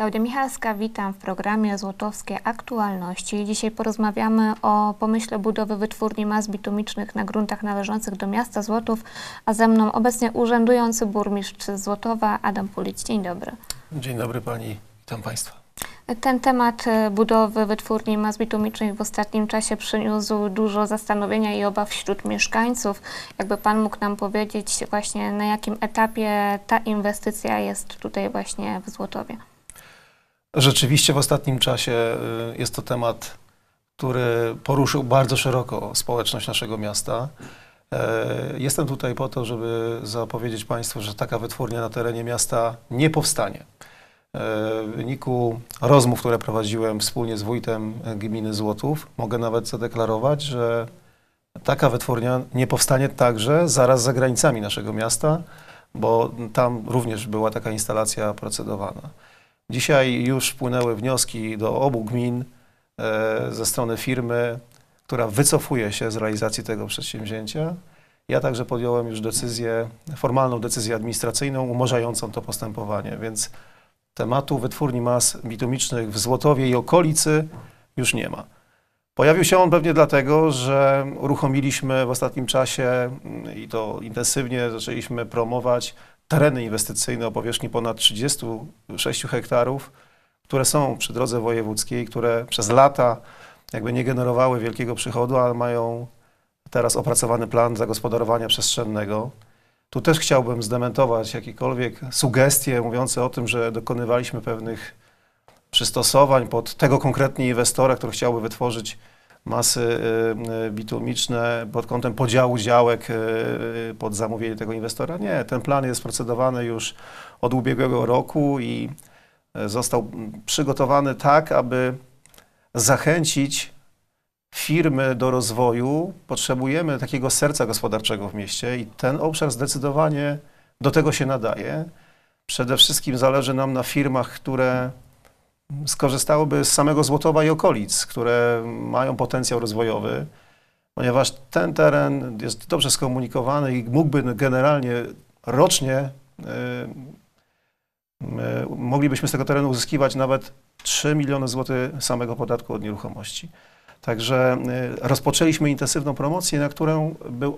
Klaudia Michalska, witam w programie Złotowskie Aktualności. Dzisiaj porozmawiamy o pomyśle budowy wytwórni mas bitumicznych na gruntach należących do miasta Złotów, a ze mną obecnie urzędujący burmistrz Złotowa Adam Pulić. Dzień dobry. Dzień dobry Pani, witam Państwa. Ten temat y, budowy wytwórni mas bitumicznych w ostatnim czasie przyniósł dużo zastanowienia i obaw wśród mieszkańców. Jakby Pan mógł nam powiedzieć właśnie na jakim etapie ta inwestycja jest tutaj właśnie w Złotowie? Rzeczywiście w ostatnim czasie y, jest to temat, który poruszył bardzo szeroko społeczność naszego miasta. E, jestem tutaj po to, żeby zapowiedzieć Państwu, że taka wytwórnia na terenie miasta nie powstanie. E, w wyniku rozmów, które prowadziłem wspólnie z wójtem gminy Złotów, mogę nawet zadeklarować, że taka wytwórnia nie powstanie także zaraz za granicami naszego miasta, bo tam również była taka instalacja procedowana. Dzisiaj już wpłynęły wnioski do obu gmin e, ze strony firmy, która wycofuje się z realizacji tego przedsięwzięcia. Ja także podjąłem już decyzję, formalną decyzję administracyjną umorzającą to postępowanie, więc tematu wytwórni mas bitumicznych w Złotowie i okolicy już nie ma. Pojawił się on pewnie dlatego, że uruchomiliśmy w ostatnim czasie i to intensywnie zaczęliśmy promować tereny inwestycyjne o powierzchni ponad 36 hektarów, które są przy drodze wojewódzkiej, które przez lata jakby nie generowały wielkiego przychodu, ale mają teraz opracowany plan zagospodarowania przestrzennego. Tu też chciałbym zdementować jakiekolwiek sugestie mówiące o tym, że dokonywaliśmy pewnych przystosowań pod tego konkretnie inwestora, który chciałby wytworzyć masy y, y, bitumiczne pod kątem podziału działek y, pod zamówienie tego inwestora. Nie, ten plan jest procedowany już od ubiegłego roku i został przygotowany tak, aby zachęcić firmy do rozwoju. Potrzebujemy takiego serca gospodarczego w mieście i ten obszar zdecydowanie do tego się nadaje. Przede wszystkim zależy nam na firmach, które skorzystałoby z samego Złotowa i okolic, które mają potencjał rozwojowy, ponieważ ten teren jest dobrze skomunikowany i mógłby generalnie rocznie e, e, moglibyśmy z tego terenu uzyskiwać nawet 3 miliony złotych samego podatku od nieruchomości. Także e, rozpoczęliśmy intensywną promocję, na którą był,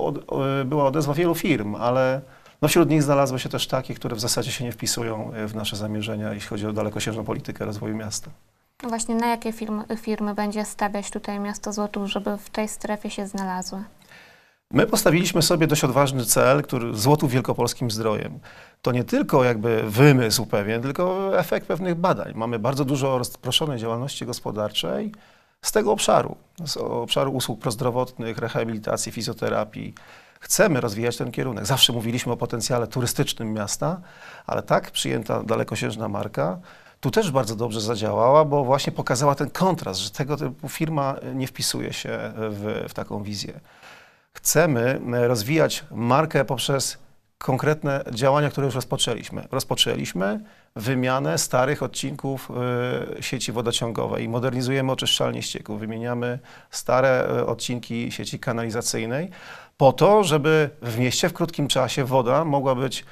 była odezwa wielu firm, ale no wśród nich znalazły się też takie, które w zasadzie się nie wpisują e, w nasze zamierzenia, jeśli chodzi o dalekosiężną politykę rozwoju miasta. No właśnie na jakie firmy, firmy będzie stawiać tutaj miasto Złotów, żeby w tej strefie się znalazły? My postawiliśmy sobie dość odważny cel, który złotów wielkopolskim zdrojem. To nie tylko jakby wymysł pewien, tylko efekt pewnych badań. Mamy bardzo dużo rozproszonej działalności gospodarczej z tego obszaru, z obszaru usług prozdrowotnych, rehabilitacji, fizjoterapii, chcemy rozwijać ten kierunek. Zawsze mówiliśmy o potencjale turystycznym miasta, ale tak przyjęta dalekosiężna marka tu też bardzo dobrze zadziałała, bo właśnie pokazała ten kontrast, że tego typu firma nie wpisuje się w, w taką wizję. Chcemy e, rozwijać markę poprzez konkretne działania, które już rozpoczęliśmy. Rozpoczęliśmy wymianę starych odcinków y, sieci wodociągowej. Modernizujemy oczyszczalnie ścieków, wymieniamy stare y, odcinki sieci kanalizacyjnej po to, żeby w mieście w krótkim czasie woda mogła być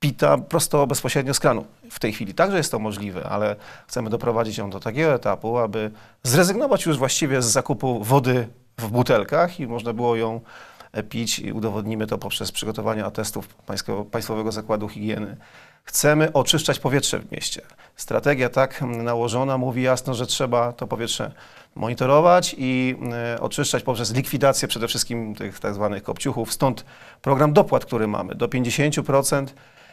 pita prosto bezpośrednio z kranu. W tej chwili także jest to możliwe, ale chcemy doprowadzić ją do takiego etapu, aby zrezygnować już właściwie z zakupu wody w butelkach i można było ją pić i udowodnimy to poprzez przygotowanie atestów Państwowego Zakładu Higieny. Chcemy oczyszczać powietrze w mieście. Strategia tak nałożona mówi jasno, że trzeba to powietrze monitorować i e, oczyszczać poprzez likwidację przede wszystkim tych tak zwanych kopciuchów. Stąd program dopłat, który mamy do 50%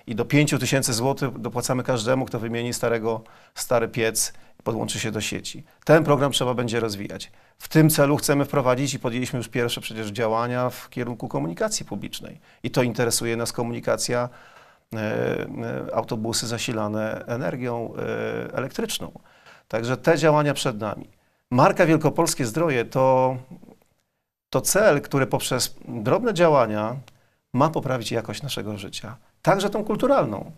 i do 5 tysięcy złotych dopłacamy każdemu, kto wymieni starego, stary piec podłączy się do sieci. Ten program trzeba będzie rozwijać. W tym celu chcemy wprowadzić i podjęliśmy już pierwsze przecież działania w kierunku komunikacji publicznej. I to interesuje nas komunikacja, e, e autobusy zasilane energią e, elektryczną. Także te działania przed nami. Marka Wielkopolskie Zdroje to, to cel, który poprzez drobne działania ma poprawić jakość naszego życia, także tą kulturalną.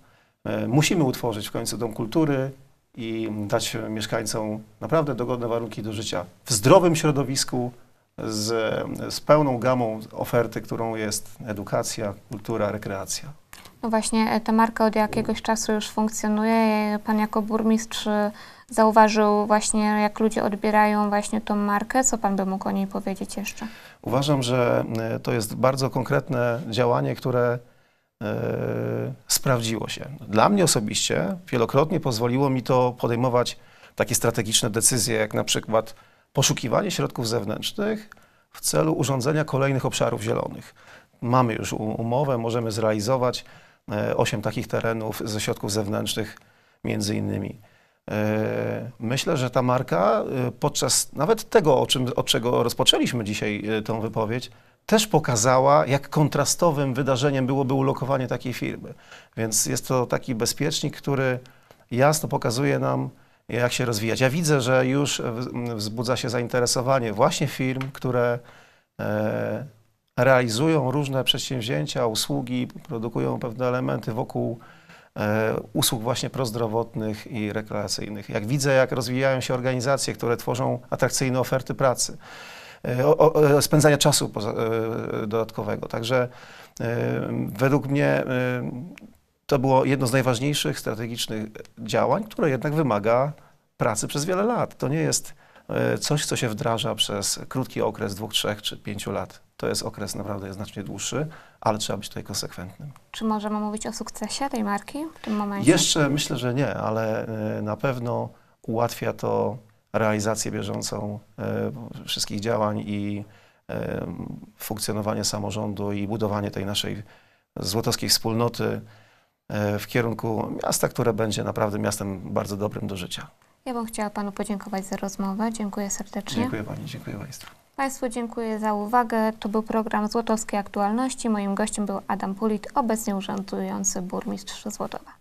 E, musimy utworzyć w końcu dom kultury, i dać mieszkańcom naprawdę dogodne warunki do życia w zdrowym środowisku, z, z pełną gamą oferty, którą jest edukacja, kultura, rekreacja. No właśnie, ta marka od jakiegoś czasu już funkcjonuje. Pan jako burmistrz zauważył właśnie, jak ludzie odbierają właśnie tą markę. Co pan by mógł o niej powiedzieć jeszcze? Uważam, że to jest bardzo konkretne działanie, które E, sprawdziło się. Dla mnie osobiście wielokrotnie pozwoliło mi to podejmować takie strategiczne decyzje, jak na przykład poszukiwanie środków zewnętrznych w celu urządzenia kolejnych obszarów zielonych. Mamy już umowę, możemy zrealizować e, osiem takich terenów ze środków zewnętrznych, między innymi. E, myślę, że ta marka podczas nawet tego, o czym, od czego rozpoczęliśmy dzisiaj tą wypowiedź, też pokazała, jak kontrastowym wydarzeniem byłoby ulokowanie takiej firmy. Więc jest to taki bezpiecznik, który jasno pokazuje nam, jak się rozwijać. Ja widzę, że już wzbudza się zainteresowanie właśnie firm, które e, realizują różne przedsięwzięcia, usługi, produkują pewne elementy wokół e, usług właśnie prozdrowotnych i rekreacyjnych. Jak widzę, jak rozwijają się organizacje, które tworzą atrakcyjne oferty pracy. E, o, o, e, spędzania czasu poza, e, dodatkowego. Także według mnie to było jedno z najważniejszych strategicznych działań, które jednak wymaga pracy przez wiele lat. To nie jest coś, co się wdraża przez krótki okres dwóch, trzech czy pięciu lat. To jest okres naprawdę znacznie dłuższy, ale trzeba być tutaj konsekwentnym. Czy możemy mówić o sukcesie tej marki w tym momencie? Jeszcze myślę, że nie, ale na pewno ułatwia to realizację bieżącą e, wszystkich działań i e, funkcjonowanie samorządu i budowanie tej naszej złotowskiej wspólnoty e, w kierunku miasta, które będzie naprawdę miastem bardzo dobrym do życia. Ja bym chciała Panu podziękować za rozmowę. Dziękuję serdecznie. Dziękuję Pani, dziękuję Państwu. Państwu dziękuję za uwagę. To był program złotowskiej Aktualności. Moim gościem był Adam Pulit, obecnie urzędujący burmistrz Złotowa.